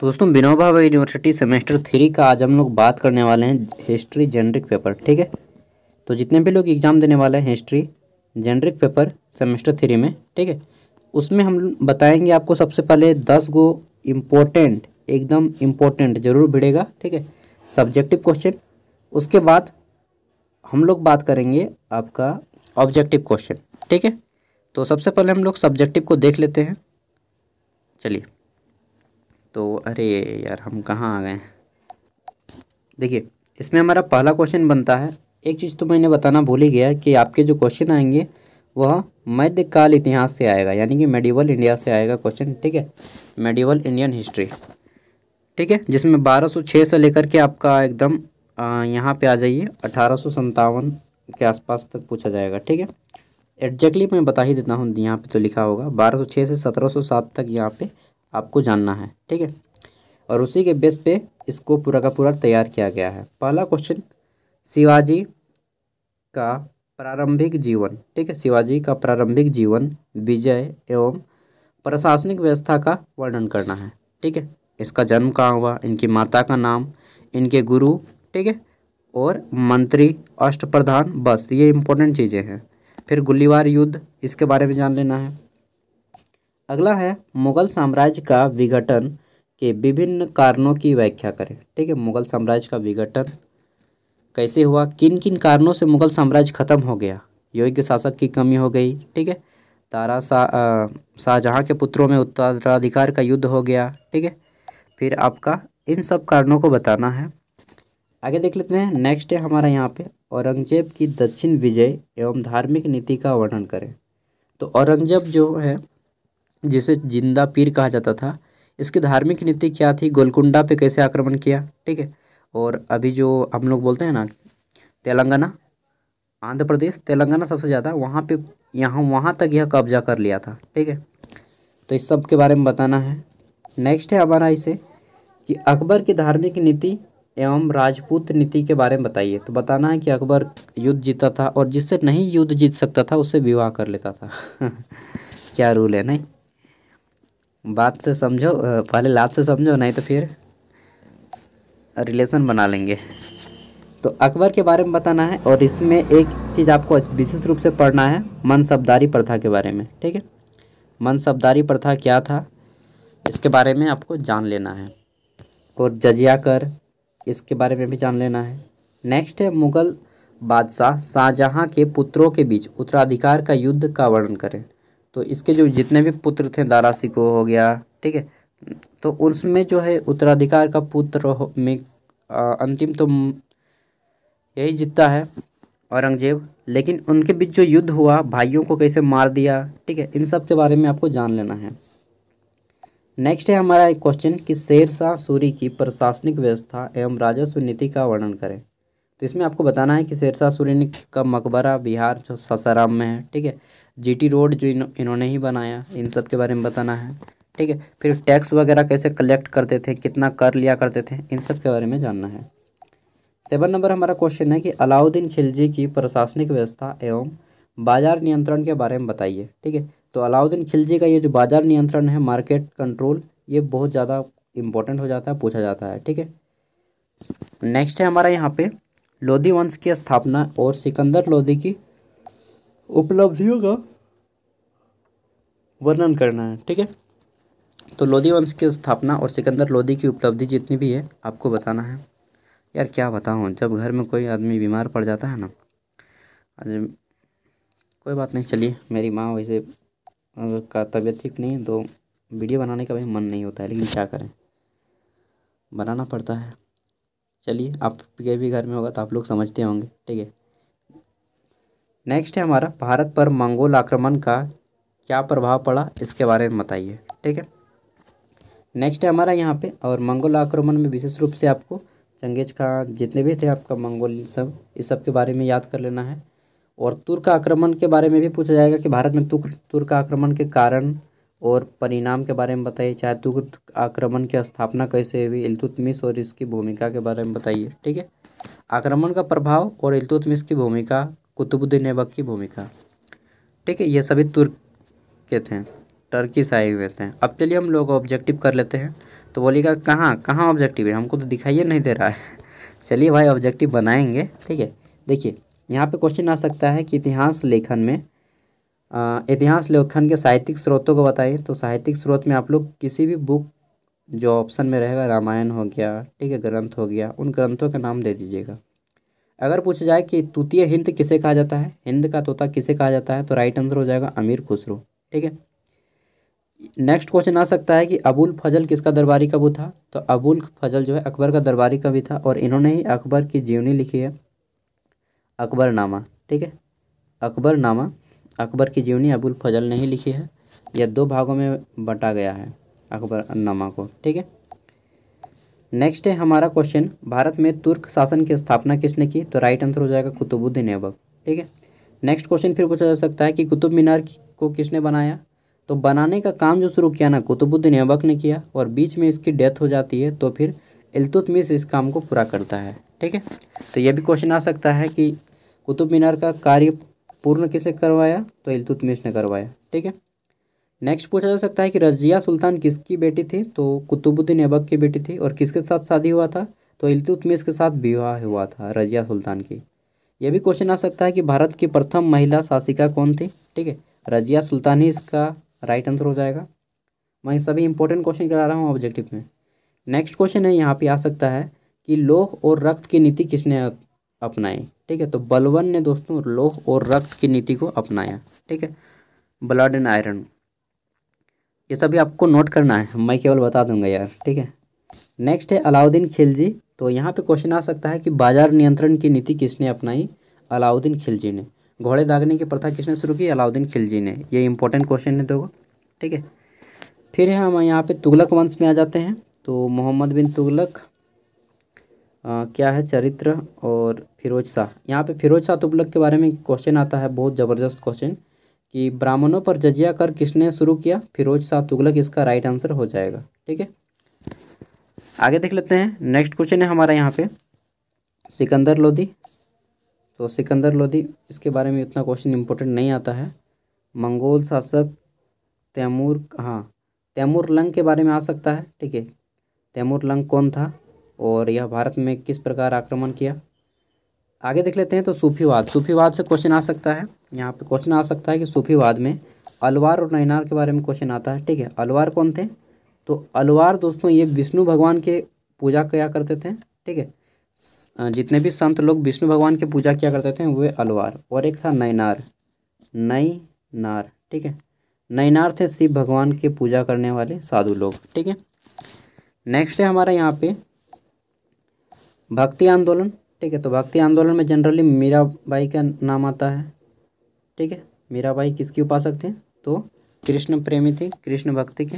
तो दोस्तों विनोबा भाई यूनिवर्सिटी सेमेस्टर थ्री का आज हम लोग बात करने वाले हैं हिस्ट्री जेनरिक पेपर ठीक है तो जितने भी लोग एग्ज़ाम देने वाले हैं history generic paper semester three में ठीक है उसमें हम बताएंगे आपको सबसे पहले दस गो इम्पोर्टेंट एकदम इम्पोर्टेंट जरूर भिड़ेगा ठीक है सब्जेक्टिव क्वेश्चन उसके बाद हम लोग बात करेंगे आपका ऑब्जेक्टिव क्वेश्चन ठीक है तो सबसे पहले हम लोग सब्जेक्टिव को देख लेते हैं चलिए तो अरे यार हम कहाँ आ गए देखिए इसमें हमारा पहला क्वेश्चन बनता है एक चीज़ तो मैंने बताना भूल ही गया कि आपके जो क्वेश्चन आएंगे वह मध्यकाल इतिहास से आएगा यानी कि मेडिवल इंडिया से आएगा क्वेश्चन ठीक है मेडिवल इंडियन हिस्ट्री ठीक है जिसमें 1206 से लेकर के आपका एकदम यहाँ पे आ जाइए अठारह के आसपास तक पूछा जाएगा ठीक है एग्जैक्टली मैं बता ही देता हूँ यहाँ पे तो लिखा होगा 1206 से 1707 तक यहाँ पे आपको जानना है ठीक है और उसी के बेस पे इसको पूरा का पूरा तैयार किया गया है पहला क्वेश्चन शिवाजी का प्रारंभिक जीवन ठीक है शिवाजी का प्रारंभिक जीवन विजय एवं प्रशासनिक व्यवस्था का वर्णन करना है ठीक है इसका जन्म कहाँ हुआ इनकी माता का नाम इनके गुरु ठीक है और मंत्री अष्ट प्रधान बस ये इंपॉर्टेंट चीज़ें हैं फिर गुल्लीवार युद्ध इसके बारे में जान लेना है अगला है मुगल साम्राज्य का विघटन के विभिन्न कारणों की व्याख्या करें ठीक है मुगल साम्राज्य का विघटन कैसे हुआ किन किन कारणों से मुगल साम्राज्य खत्म हो गया योग्य शासक की कमी हो गई ठीक है तारा शाह शाहजहाँ के पुत्रों में उत्तराधिकार का युद्ध हो गया ठीक है फिर आपका इन सब कारणों को बताना है आगे देख लेते हैं नेक्स्ट है हमारा यहाँ पे औरंगजेब की दक्षिण विजय एवं धार्मिक नीति का वर्णन करें तो औरंगजेब जो है जिसे जिंदा पीर कहा जाता था इसकी धार्मिक नीति क्या थी गोलकुंडा पे कैसे आक्रमण किया ठीक है और अभी जो हम लोग बोलते हैं ना तेलंगाना आंध्र प्रदेश तेलंगाना सबसे ज़्यादा वहाँ पे यहाँ वहाँ तक यह कब्जा कर लिया था ठीक है तो इस सब के बारे में बताना है नेक्स्ट है हमारा इसे कि अकबर की धार्मिक नीति एवं राजपूत नीति के बारे में बताइए तो बताना है कि अकबर युद्ध जीता था और जिससे नहीं युद्ध जीत सकता था उससे विवाह कर लेता था क्या रूल है नहीं बात से समझो पहले लाभ से समझो नहीं तो फिर रिलेशन बना लेंगे तो अकबर के बारे में बताना है और इसमें एक चीज़ आपको विशेष रूप से पढ़ना है शब्दारी प्रथा के बारे में ठीक है शब्दारी प्रथा क्या था इसके बारे में आपको जान लेना है और जजिया कर इसके बारे में भी जान लेना है नेक्स्ट है मुग़ल बादशाह शाहजहाँ के पुत्रों के बीच उत्तराधिकार का युद्ध का वर्णन करें तो इसके जो जितने भी पुत्र थे दारासी को हो गया ठीक है तो उसमें जो है उत्तराधिकार का पुत्र में आ, अंतिम तो यही जीतता है औरंगजेब लेकिन उनके बीच जो युद्ध हुआ भाइयों को कैसे मार दिया ठीक है इन सब के बारे में आपको जान लेना है नेक्स्ट है हमारा एक क्वेश्चन कि शेरशाह सूरी की प्रशासनिक व्यवस्था एवं राजस्व नीति का वर्णन करें तो इसमें आपको बताना है कि शेरशाह सूरी का मकबरा बिहार जो सासाराम में है ठीक है जीटी रोड जो इन, इन्होंने ही बनाया इन सब के बारे में बताना है ठीक है फिर टैक्स वगैरह कैसे कलेक्ट करते थे कितना कर लिया करते थे इन सब के बारे में जानना है सेवन नंबर हमारा क्वेश्चन है कि अलाउद्दीन खिलजी की प्रशासनिक व्यवस्था एवं बाजार नियंत्रण के बारे में बताइए ठीक है तो अलाउद्दीन खिलजी का ये जो बाजार नियंत्रण है मार्केट कंट्रोल ये बहुत ज़्यादा इम्पोर्टेंट हो जाता है पूछा जाता है ठीक है नेक्स्ट है हमारा यहाँ पे लोधी वंश की स्थापना और सिकंदर लोधी की उपलब्धियों का वर्णन करना है ठीक है तो लोधी वंश की स्थापना और सिकंदर लोधी की उपलब्धि जितनी भी है आपको बताना है यार क्या बताऊँ जब घर में कोई आदमी बीमार पड़ जाता है ना अरे कोई बात नहीं चलिए मेरी माँ वैसे का तबीयत ठीक नहीं है तो वीडियो बनाने का भी मन नहीं होता है लेकिन क्या करें बनाना पड़ता है चलिए आप के भी घर में होगा तो आप लोग समझते होंगे ठीक है नेक्स्ट है हमारा भारत पर मंगोल आक्रमण का क्या प्रभाव पड़ा इसके बारे में बताइए ठीक है नेक्स्ट है हमारा यहाँ पे और मंगोल आक्रमण में विशेष रूप से आपको चंगेज खां जितने भी थे आपका मंगोल सब इस सब के बारे में याद कर लेना है और तुर्क आक्रमण के बारे में भी पूछा जाएगा कि भारत में तुर्क तुर्क आक्रमण के कारण और परिणाम के बारे में बताइए चाहे तुर्क आक्रमण की स्थापना कैसे हुई इलतुतमिस और इसकी भूमिका के बारे में बताइए ठीक है आक्रमण का प्रभाव और इल्तुतमिश की भूमिका कुतुबुद्दीन ऐबक की भूमिका ठीक है ये सभी तुर्क के थे टर्की से आए हुए थे अब चलिए हम लोग ऑब्जेक्टिव कर लेते हैं तो बोलिएगा कहाँ कहाँ ऑब्जेक्टिव है हमको तो दिखाइए नहीं दे रहा है चलिए भाई ऑब्जेक्टिव बनाएंगे ठीक है देखिए यहाँ पे क्वेश्चन आ सकता है कि इतिहास लेखन में इतिहास लेखन के साहित्यिक स्रोतों को बताइए तो साहित्यिक स्रोत में आप लोग किसी भी बुक जो ऑप्शन में रहेगा रामायण हो गया ठीक है ग्रंथ हो गया उन ग्रंथों का नाम दे दीजिएगा अगर पूछा जाए कि तूतीय हिंद किसे कहा जाता है हिंद का तोता किसे कहा जाता है तो राइट आंसर हो जाएगा अमीर खुसरो ठीक है नेक्स्ट क्वेश्चन आ सकता है कि अबुल फजल किसका दरबारी कबू था तो अबुल फजल जो है अकबर का दरबारी कवि था और इन्होंने ही अकबर की जीवनी लिखी है अकबरनामा ठीक है अकबरनामा अकबर की जीवनी अबुल फजल ने ही लिखी है यह दो भागों में बंटा गया है अकबरनामा को ठीक है नेक्स्ट है हमारा क्वेश्चन भारत में तुर्क शासन की स्थापना किसने की तो राइट आंसर हो जाएगा कुतुबुद्दीन ऐबक ठीक है नेक्स्ट क्वेश्चन फिर पूछा जा सकता है कि कुतुब मीनार को किसने बनाया तो बनाने का काम जो शुरू किया ना कुतुबुद्दीन ऐबक ने किया और बीच में इसकी डेथ हो जाती है तो फिर मिस इस काम को पूरा करता है ठीक है तो यह भी क्वेश्चन आ सकता है कि कुतुब मीनार का कार्य पूर्ण किसे करवाया तो मिस ने करवाया ठीक है नेक्स्ट पूछा जा सकता है कि रजिया सुल्तान किसकी बेटी थी तो कुतुबुद्दीन ऐबक की बेटी थी और किसके साथ शादी हुआ था तो इल्तुतमिश के साथ विवाह हुआ था रजिया सुल्तान की यह भी क्वेश्चन आ सकता है कि भारत की प्रथम महिला शासिका कौन थी ठीक है रजिया सुल्तान ही इसका राइट आंसर हो जाएगा मैं सभी इंपॉर्टेंट क्वेश्चन करा रहा हूँ ऑब्जेक्टिव में नेक्स्ट क्वेश्चन है यहाँ पे आ सकता है कि लोह और रक्त की नीति किसने अपनाई ठीक है तो बलवन ने दोस्तों लोह और रक्त की नीति को अपनाया ठीक है ब्लड एंड आयरन ये सभी आपको नोट करना है मैं केवल बता दूंगा यार ठीक है नेक्स्ट है अलाउद्दीन खिलजी तो यहाँ पे क्वेश्चन आ सकता है कि बाजार नियंत्रण की नीति किसने अपनाई अलाउद्दीन खिलजी ने घोड़े दागने की प्रथा किसने शुरू की अलाउद्दीन खिलजी ने ये इंपॉर्टेंट क्वेश्चन है दोगो ठीक है फिर है हम यहाँ पे तुगलक वंश में आ जाते हैं तो मोहम्मद बिन तुगलक आ, क्या है चरित्र और फिरोज शाह यहाँ पे फिरोज शाह तुगलक के बारे में क्वेश्चन आता है बहुत ज़बरदस्त क्वेश्चन कि ब्राह्मणों पर जजिया कर किसने शुरू किया फिरोज शाह तुगलक इसका राइट आंसर हो जाएगा ठीक है आगे देख लेते हैं नेक्स्ट क्वेश्चन है हमारा यहाँ पे सिकंदर लोधी तो सिकंदर लोधी इसके बारे में इतना क्वेश्चन इंपॉर्टेंट नहीं आता है मंगोल शासक तैमूर हाँ तैमूर लंग के बारे में आ सकता है ठीक है तैमूर लंग कौन था और यह भारत में किस प्रकार आक्रमण किया आगे देख लेते हैं तो सूफीवाद सूफीवाद से क्वेश्चन आ सकता है यहाँ पे क्वेश्चन आ सकता है कि सूफीवाद में अलवार और नैनार के बारे में क्वेश्चन आता है ठीक है अलवार कौन थे तो अलवार दोस्तों ये विष्णु भगवान के पूजा क्या करते थे ठीक है जितने भी संत लोग विष्णु भगवान की पूजा किया करते थे वे अलवार और एक था नैनार नई नार ठीक है नैनार थे शिव भगवान की पूजा करने वाले साधु लोग ठीक है नेक्स्ट है हमारा यहाँ पे भक्ति आंदोलन ठीक है तो भक्ति आंदोलन में जनरली मीराबाई का नाम आता है ठीक है मीराबाई किसकी उपासक थे तो कृष्ण प्रेमी थे कृष्ण भक्ति के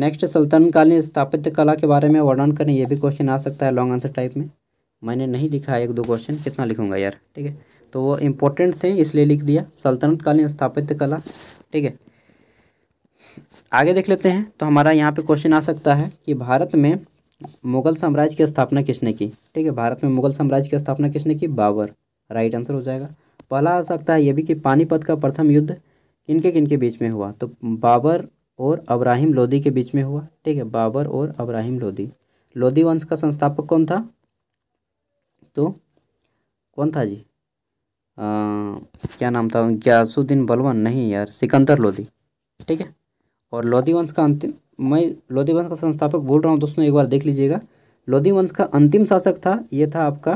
नेक्स्ट सल्तनकालीन स्थापित कला के बारे में वर्णन करें ये भी क्वेश्चन आ सकता है लॉन्ग आंसर टाइप में मैंने नहीं लिखा एक दो क्वेश्चन कितना लिखूंगा यार ठीक है तो वो इम्पोर्टेंट थे इसलिए लिख दिया सल्तनतकालीन स्थापित कला ठीक है आगे देख लेते हैं तो हमारा यहाँ पे क्वेश्चन आ सकता है कि भारत में मुगल साम्राज्य की स्थापना किसने की ठीक है भारत में मुगल साम्राज्य की स्थापना किसने की बाबर राइट आंसर हो जाएगा पहला आ सकता है ये भी कि पानीपत का प्रथम युद्ध किनके किनके बीच में हुआ तो बाबर और अब्राहिम लोदी के बीच में हुआ ठीक है बाबर और अब्राहिम लोदी लोदी वंश का संस्थापक कौन था तो कौन था जी आ, क्या नाम था ग्यासुद्दीन बलवन नहीं यार सिकंदर लोदी ठीक है और लोदी वंश का अंतिम मैं लोधी वंश का संस्थापक बोल रहा हूँ दोस्तों एक बार देख लीजिएगा लोधी वंश का अंतिम शासक था ये था आपका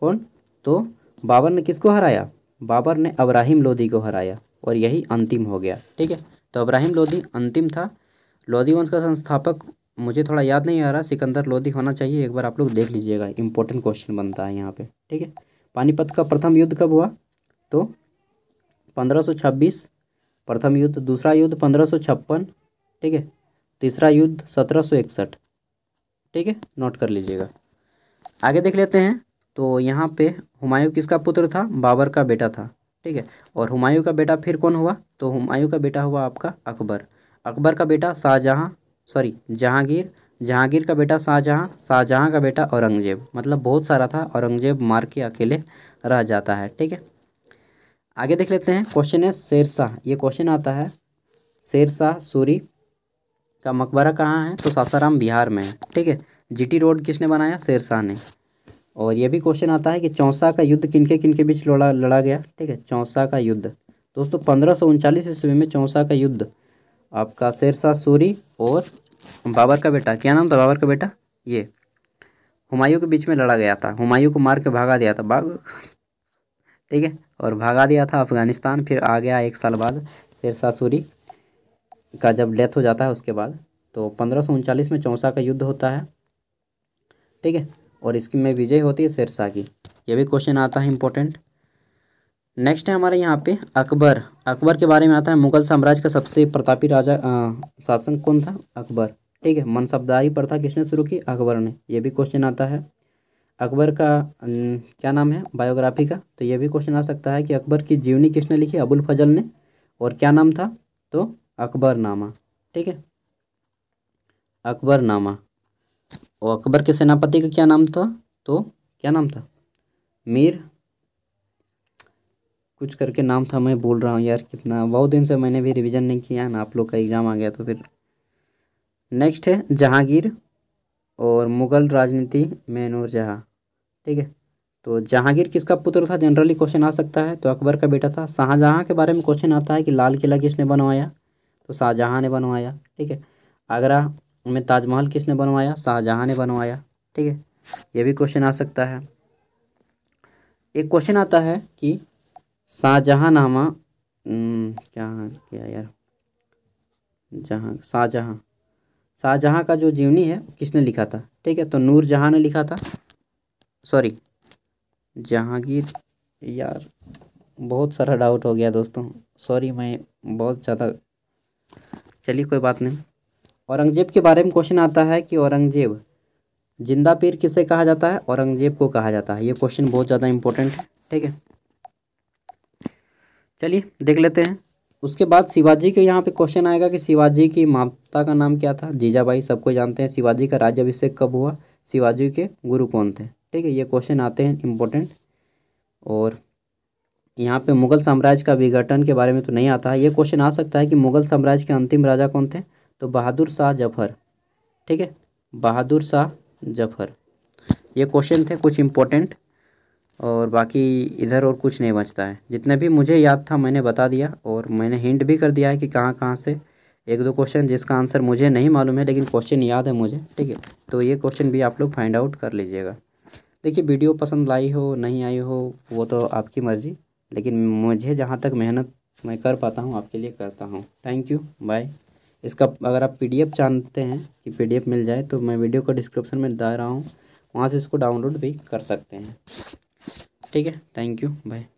कौन तो बाबर ने किसको हराया बाबर ने अब्राहिम लोधी को हराया और यही अंतिम हो गया ठीक है तो अब्राहिम लोधी अंतिम था लोधी वंश का संस्थापक मुझे थोड़ा याद नहीं आ रहा सिकंदर लोधी होना चाहिए एक बार आप लोग देख लीजिएगा इंपॉर्टेंट क्वेश्चन बनता है यहाँ पे ठीक है पानीपत का प्रथम युद्ध कब हुआ तो 1526 प्रथम युद्ध दूसरा युद्ध पंद्रह ठीक है तीसरा युद्ध सत्रह ठीक है नोट कर लीजिएगा आगे देख लेते हैं तो यहाँ पे हुमायूं किसका पुत्र था बाबर का बेटा था ठीक है और हुमायूं का बेटा फिर कौन हुआ तो हुमायूं का बेटा हुआ आपका अकबर अकबर का बेटा शाहजहाँ सॉरी जहांगीर जहांगीर का बेटा शाहजहाँ शाहजहाँ का बेटा औरंगजेब मतलब बहुत सारा था औरंगजेब मार के अकेले रह जाता है ठीक है आगे देख लेते हैं क्वेश्चन है शेरशाह ये क्वेश्चन आता है शेरशाह सूरी का मकबरा कहाँ है तो सासाराम बिहार में है ठीक है जीटी रोड किसने बनाया शेरशाह ने और यह भी क्वेश्चन आता है कि चौसा का युद्ध किनके किनके बीच लड़ा लड़ा गया ठीक है चौसा का युद्ध दोस्तों पंद्रह सौ उनचालीस ईस्वी में चौसा का युद्ध आपका शेरशाह सूरी और बाबर का बेटा क्या नाम था बाबर का बेटा ये हुमायूं के बीच में लड़ा गया था हुमायूं को मार के भागा दिया था भाग ठीक है और भागा दिया था अफगानिस्तान फिर आ गया एक साल बाद शेरशाह सूरी का जब डेथ हो जाता है उसके बाद तो पंद्रह में चौसा का युद्ध होता है ठीक है और इसकी में विजय होती है शेरशाह की ये भी क्वेश्चन आता है इम्पोर्टेंट नेक्स्ट है हमारे यहाँ पे अकबर अकबर के बारे में आता है मुगल साम्राज्य का सबसे प्रतापी राजा आ, शासन कौन था अकबर ठीक है मनसबदारी प्रथा किसने शुरू की अकबर ने यह भी क्वेश्चन आता है अकबर का न, क्या नाम है बायोग्राफी का तो यह भी क्वेश्चन आ सकता है कि अकबर की जीवनी किसने लिखी अबुल फजल ने और क्या नाम था तो अकबरनामा ठीक है अकबरनामा और अकबर के सेनापति का क्या नाम था तो क्या नाम था मीर कुछ करके नाम था मैं बोल रहा हूँ यार कितना बहुत दिन से मैंने भी रिवीजन नहीं किया ना आप लोग का एग्ज़ाम आ गया तो फिर नेक्स्ट है जहांगीर और मुग़ल राजनीति में नूर जहाँ ठीक है तो जहांगीर किसका पुत्र था जनरली क्वेश्चन आ सकता है तो अकबर का बेटा था शाहजहाँ के बारे में क्वेश्चन आता है कि लाल किला किसने बनवाया तो शाहजहाँ ने बनवाया ठीक है आगरा में ताजमहल किसने बनवाया शाहजहाँ ने बनवाया ठीक है ये भी क्वेश्चन आ सकता है एक क्वेश्चन आता है कि शाहजहाँ नामा हम्म, क्या क्या यार जहाँ शाहजहाँ शाहजहाँ का जो जीवनी है किसने लिखा था ठीक है तो नूर जहाँ ने लिखा था सॉरी जहांगीर यार बहुत सारा डाउट हो गया दोस्तों सॉरी मैं बहुत ज़्यादा चलिए कोई बात नहीं औरंगजेब के बारे में क्वेश्चन आता है कि औरंगजेब जिंदा पीर किसे कहा जाता है औरंगजेब को कहा जाता है ये क्वेश्चन बहुत ज़्यादा इंपॉर्टेंट है ठीक है चलिए देख लेते हैं उसके बाद शिवाजी के यहाँ पे क्वेश्चन आएगा कि शिवाजी की माता का नाम क्या था जीजाबाई सबको जानते हैं शिवाजी का राज्यभिषेक कब हुआ शिवाजी के गुरु कौन थे ठीक है ये क्वेश्चन आते हैं इम्पोर्टेंट और यहाँ पे मुगल साम्राज्य का विघटन के बारे में तो नहीं आता है ये क्वेश्चन आ सकता है कि मुगल साम्राज्य के अंतिम राजा कौन थे तो बहादुर शाह जफर ठीक है बहादुर शाह जफर ये क्वेश्चन थे कुछ इम्पोर्टेंट और बाकी इधर और कुछ नहीं बचता है जितने भी मुझे याद था मैंने बता दिया और मैंने हिंट भी कर दिया है कि कहाँ कहाँ से एक दो क्वेश्चन जिसका आंसर मुझे नहीं मालूम है लेकिन क्वेश्चन याद है मुझे ठीक है तो ये क्वेश्चन भी आप लोग फाइंड आउट कर लीजिएगा देखिए वीडियो पसंद आई हो नहीं आई हो वो तो आपकी मर्ज़ी लेकिन मुझे जहाँ तक मेहनत मैं कर पाता हूँ आपके लिए करता हूँ थैंक यू बाय इसका अगर आप पीडीएफ जानते हैं कि पीडीएफ मिल जाए तो मैं वीडियो को डिस्क्रिप्शन में दे रहा हूँ वहाँ से इसको डाउनलोड भी कर सकते हैं ठीक है थैंक यू बाय